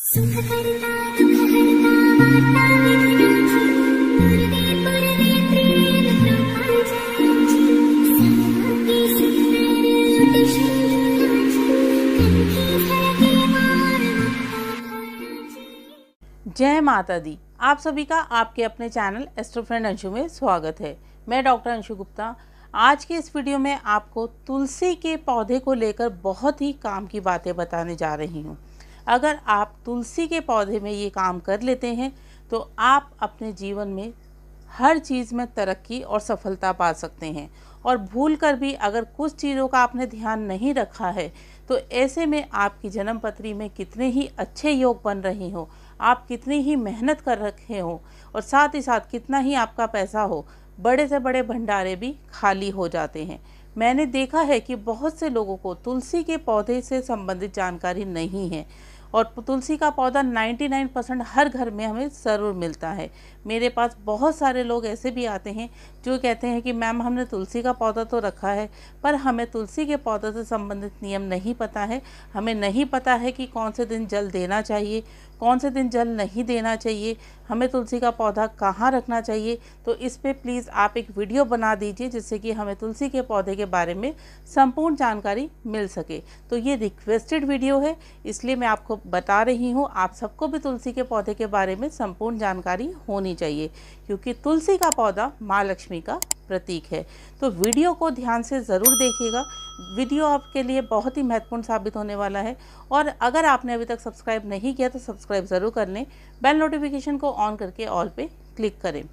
जय माता दी आप सभी का आपके अपने चैनल एस्ट्रोफ्रेंड अंशु में स्वागत है मैं डॉक्टर अंशु गुप्ता आज के इस वीडियो में आपको तुलसी के पौधे को लेकर बहुत ही काम की बातें बताने जा रही हूँ अगर आप तुलसी के पौधे में ये काम कर लेते हैं तो आप अपने जीवन में हर चीज़ में तरक्की और सफलता पा सकते हैं और भूल कर भी अगर कुछ चीज़ों का आपने ध्यान नहीं रखा है तो ऐसे में आपकी जन्म पत्री में कितने ही अच्छे योग बन रहे हो आप कितनी ही मेहनत कर रखे हो और साथ ही साथ कितना ही आपका पैसा हो बड़े से बड़े भंडारे भी खाली हो जाते हैं मैंने देखा है कि बहुत से लोगों को तुलसी के पौधे से संबंधित जानकारी नहीं है और तुलसी का पौधा 99 परसेंट हर घर में हमें ज़रूर मिलता है मेरे पास बहुत सारे लोग ऐसे भी आते हैं जो कहते हैं कि मैम हमने तुलसी का पौधा तो रखा है पर हमें तुलसी के पौधे से संबंधित नियम नहीं पता है हमें नहीं पता है कि कौन से दिन जल देना चाहिए कौन से दिन जल नहीं देना चाहिए हमें तुलसी का पौधा कहाँ रखना चाहिए तो इस पर प्लीज़ आप एक वीडियो बना दीजिए जिससे कि हमें तुलसी के पौधे के बारे में संपूर्ण जानकारी मिल सके तो ये रिक्वेस्टेड वीडियो है इसलिए मैं आपको बता रही हूँ आप सबको भी तुलसी के पौधे के बारे में संपूर्ण जानकारी होनी चाहिए क्योंकि तुलसी का पौधा माँ लक्ष्मी का प्रतीक है तो वीडियो को ध्यान से ज़रूर देखिएगा वीडियो आपके लिए बहुत ही महत्वपूर्ण साबित होने वाला है और अगर आपने अभी तक सब्सक्राइब नहीं किया तो सब्सक्राइब ज़रूर कर लें बेल नोटिफिकेशन को ऑन करके ऑल पे क्लिक करें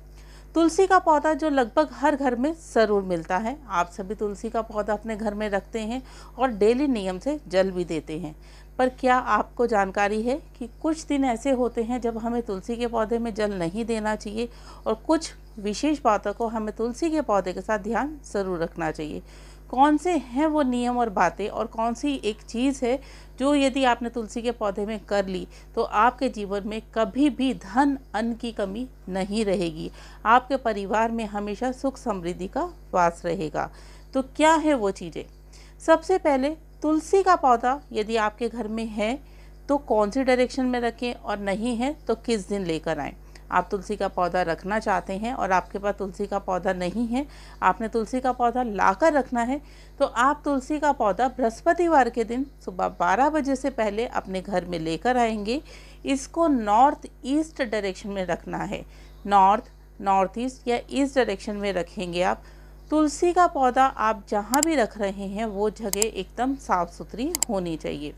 तुलसी का पौधा जो लगभग हर घर में ज़रूर मिलता है आप सभी तुलसी का पौधा अपने घर में रखते हैं और डेली नियम से जल भी देते हैं पर क्या आपको जानकारी है कि कुछ दिन ऐसे होते हैं जब हमें तुलसी के पौधे में जल नहीं देना चाहिए और कुछ विशेष बातों को हमें तुलसी के पौधे के साथ ध्यान ज़रूर रखना चाहिए कौन से हैं वो नियम और बातें और कौन सी एक चीज़ है जो यदि आपने तुलसी के पौधे में कर ली तो आपके जीवन में कभी भी धन अन्न की कमी नहीं रहेगी आपके परिवार में हमेशा सुख समृद्धि का वास रहेगा तो क्या है वो चीज़ें सबसे पहले तुलसी का पौधा यदि आपके घर में है तो कौन सी डायरेक्शन में रखें और नहीं है तो किस दिन लेकर आएँ आप तुलसी का पौधा रखना चाहते हैं और आपके पास तुलसी का पौधा नहीं है आपने तुलसी का पौधा लाकर रखना है तो आप तुलसी का पौधा बृहस्पतिवार के दिन सुबह बारह बजे से पहले अपने घर में लेकर आएंगे इसको नॉर्थ ईस्ट डायरेक्शन में रखना है नॉर्थ नॉर्थ ईस्ट या ईस्ट डायरेक्शन में रखेंगे आप तुलसी का पौधा आप जहाँ भी रख रहे हैं वो जगह एकदम साफ़ सुथरी होनी चाहिए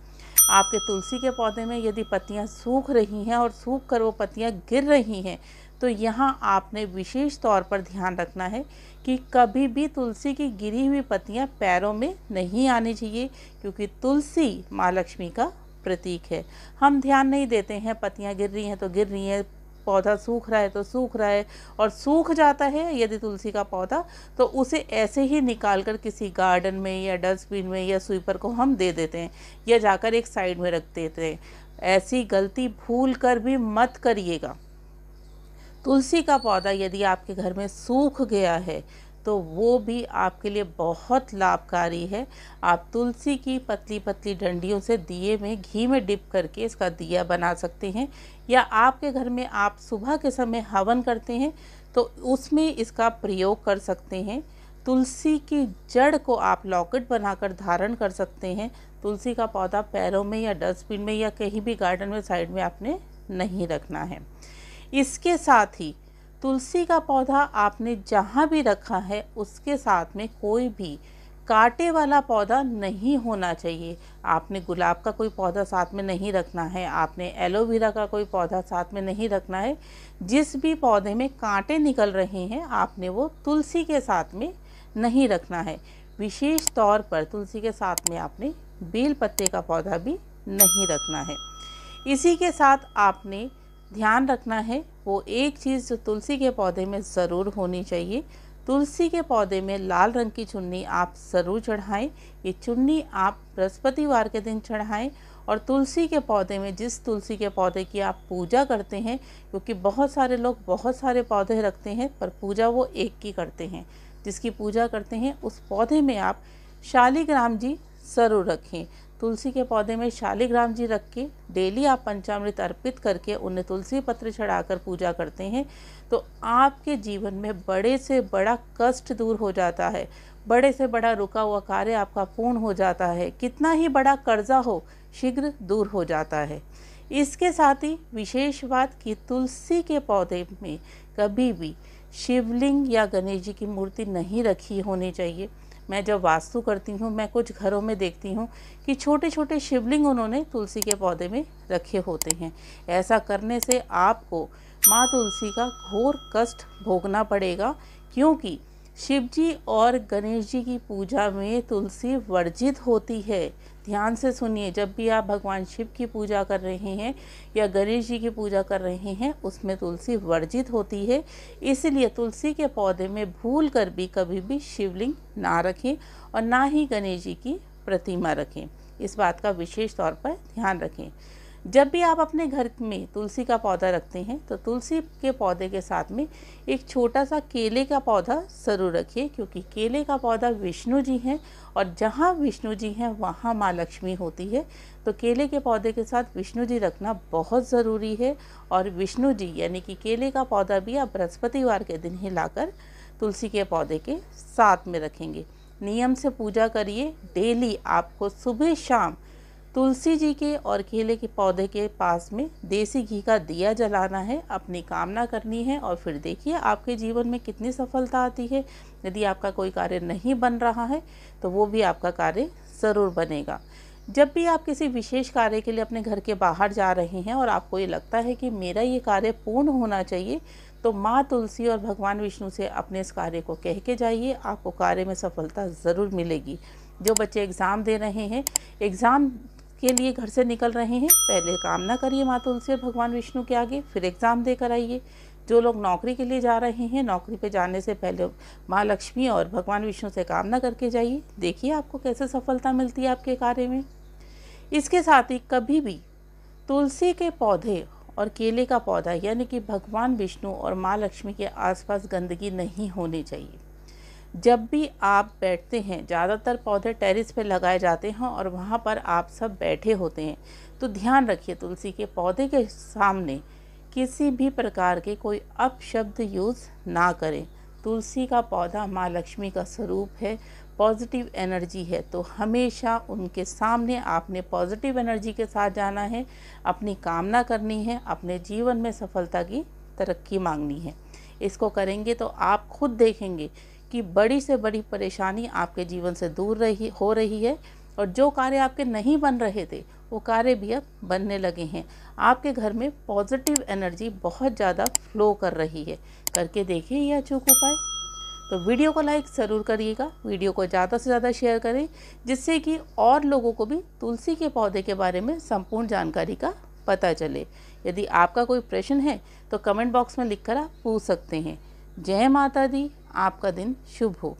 आपके तुलसी के पौधे में यदि पत्तियाँ सूख रही हैं और सूख कर वो पत्तियाँ गिर रही हैं तो यहाँ आपने विशेष तौर पर ध्यान रखना है कि कभी भी तुलसी की गिरी हुई पत्तियाँ पैरों में नहीं आनी चाहिए क्योंकि तुलसी माँ लक्ष्मी का प्रतीक है हम ध्यान नहीं देते हैं पत्तियाँ गिर रही हैं तो गिर रही हैं पौधा सूख रहा है तो सूख रहा है और सूख जाता है यदि तुलसी का पौधा तो उसे ऐसे ही निकाल कर किसी गार्डन में या डस्टबिन में या स्वीपर को हम दे देते हैं या जाकर एक साइड में रख देते हैं ऐसी गलती भूल कर भी मत करिएगा तुलसी का पौधा यदि आपके घर में सूख गया है तो वो भी आपके लिए बहुत लाभकारी है आप तुलसी की पतली पतली डंडियों से दिए में घी में डिप करके इसका दिया बना सकते हैं या आपके घर में आप सुबह के समय हवन करते हैं तो उसमें इसका प्रयोग कर सकते हैं तुलसी की जड़ को आप लॉकेट बनाकर धारण कर सकते हैं तुलसी का पौधा पैरों में या डस्टबिन में या कहीं भी गार्डन में साइड में आपने नहीं रखना है इसके साथ ही तुलसी का पौधा आपने जहाँ भी रखा है उसके साथ में कोई भी कांटे वाला पौधा नहीं होना चाहिए आपने गुलाब का कोई पौधा साथ में नहीं रखना है आपने एलोवेरा का कोई पौधा साथ में नहीं रखना है जिस भी पौधे में कांटे निकल रहे हैं आपने वो तुलसी के साथ में नहीं रखना है विशेष तौर पर तुलसी के साथ में आपने बेल पत्ते का पौधा भी नहीं रखना है इसी के साथ आपने ध्यान रखना है वो एक चीज़ जो तुलसी के पौधे में ज़रूर होनी चाहिए तुलसी के पौधे में लाल रंग की चुन्नी आप ज़रूर चढ़ाएं ये चुन्नी आप बृहस्पतिवार के दिन चढ़ाएं और तुलसी के पौधे में जिस तुलसी के पौधे की आप पूजा करते हैं क्योंकि बहुत सारे लोग बहुत सारे पौधे रखते हैं पर पूजा वो एक की करते हैं जिसकी पूजा करते हैं उस पौधे में आप शालिग्राम जी ज़रूर रखें तुलसी के पौधे में शालिग्राम जी रख के डेली आप पंचामृत अर्पित करके उन्हें तुलसी पत्र चढ़ाकर पूजा करते हैं तो आपके जीवन में बड़े से बड़ा कष्ट दूर हो जाता है बड़े से बड़ा रुका हुआ कार्य आपका पूर्ण हो जाता है कितना ही बड़ा कर्जा हो शीघ्र दूर हो जाता है इसके साथ ही विशेष बात कि तुलसी के पौधे में कभी भी शिवलिंग या गणेश जी की मूर्ति नहीं रखी होनी चाहिए मैं जब वास्तु करती हूँ मैं कुछ घरों में देखती हूँ कि छोटे छोटे शिवलिंग उन्होंने तुलसी के पौधे में रखे होते हैं ऐसा करने से आपको माँ तुलसी का घोर कष्ट भोगना पड़ेगा क्योंकि शिव जी और गणेश जी की पूजा में तुलसी वर्जित होती है ध्यान से सुनिए जब भी आप भगवान शिव की पूजा कर रहे हैं या गणेश जी की पूजा कर रहे हैं उसमें तुलसी वर्जित होती है इसलिए तुलसी के पौधे में भूल कर भी कभी भी शिवलिंग ना रखें और ना ही गणेश जी की प्रतिमा रखें इस बात का विशेष तौर पर ध्यान रखें जब भी आप अपने घर में तुलसी का पौधा रखते हैं तो तुलसी के पौधे के साथ में एक छोटा सा केले का पौधा ज़रूर रखिए क्योंकि केले का पौधा विष्णु जी हैं और जहाँ विष्णु जी हैं वहाँ माँ लक्ष्मी होती है तो केले के पौधे के साथ विष्णु जी रखना बहुत ज़रूरी है और विष्णु जी यानी कि केले का पौधा भी आप बृहस्पतिवार के दिन ही लाकर तुलसी के पौधे के साथ में रखेंगे नियम से पूजा करिए डेली आपको सुबह शाम तुलसी जी के और केले के पौधे के पास में देसी घी का दिया जलाना है अपनी कामना करनी है और फिर देखिए आपके जीवन में कितनी सफलता आती है यदि आपका कोई कार्य नहीं बन रहा है तो वो भी आपका कार्य ज़रूर बनेगा जब भी आप किसी विशेष कार्य के लिए अपने घर के बाहर जा रहे हैं और आपको ये लगता है कि मेरा ये कार्य पूर्ण होना चाहिए तो माँ तुलसी और भगवान विष्णु से अपने इस कार्य को कह के जाइए आपको कार्य में सफलता ज़रूर मिलेगी जो बच्चे एग्ज़ाम दे रहे हैं एग्ज़ाम के लिए घर से निकल रहे हैं पहले काम ना करिए माँ तुलसी और भगवान विष्णु के आगे फिर एग्ज़ाम देकर आइए जो लोग नौकरी के लिए जा रहे हैं नौकरी पे जाने से पहले माँ लक्ष्मी और भगवान विष्णु से कामना करके जाइए देखिए आपको कैसे सफलता मिलती है आपके कार्य में इसके साथ ही कभी भी तुलसी के पौधे और केले का पौधा यानी कि भगवान विष्णु और माँ लक्ष्मी के आसपास गंदगी नहीं होनी चाहिए जब भी आप बैठते हैं ज़्यादातर पौधे टेरिस पे लगाए जाते हैं और वहाँ पर आप सब बैठे होते हैं तो ध्यान रखिए तुलसी के पौधे के सामने किसी भी प्रकार के कोई अपशब्द यूज़ ना करें तुलसी का पौधा माँ लक्ष्मी का स्वरूप है पॉजिटिव एनर्जी है तो हमेशा उनके सामने आपने पॉजिटिव एनर्जी के साथ जाना है अपनी कामना करनी है अपने जीवन में सफलता की तरक्की मांगनी है इसको करेंगे तो आप खुद देखेंगे कि बड़ी से बड़ी परेशानी आपके जीवन से दूर रही हो रही है और जो कार्य आपके नहीं बन रहे थे वो कार्य भी अब बनने लगे हैं आपके घर में पॉजिटिव एनर्जी बहुत ज़्यादा फ्लो कर रही है करके देखिए ये अचूक उपाय तो वीडियो को लाइक ज़रूर करिएगा वीडियो को ज़्यादा से ज़्यादा शेयर करें जिससे कि और लोगों को भी तुलसी के पौधे के बारे में संपूर्ण जानकारी का पता चले यदि आपका कोई प्रश्न है तो कमेंट बॉक्स में लिख आप पूछ सकते हैं जय माता दी आपका दिन शुभ हो